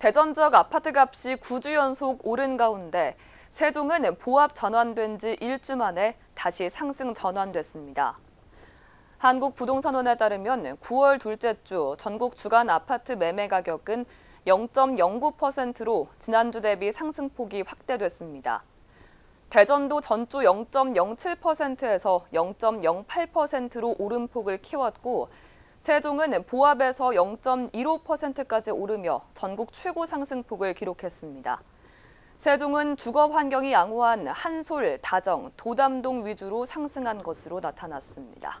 대전 지역 아파트 값이 9주 연속 오른 가운데 세종은 보합 전환된 지 1주 만에 다시 상승 전환됐습니다. 한국부동산원에 따르면 9월 둘째 주 전국 주간 아파트 매매 가격은 0.09%로 지난주 대비 상승폭이 확대됐습니다. 대전도 전주 0.07%에서 0.08%로 오름폭을 키웠고 세종은 보합에서 0.15%까지 오르며 전국 최고 상승폭을 기록했습니다. 세종은 주거 환경이 양호한 한솔, 다정, 도담동 위주로 상승한 것으로 나타났습니다.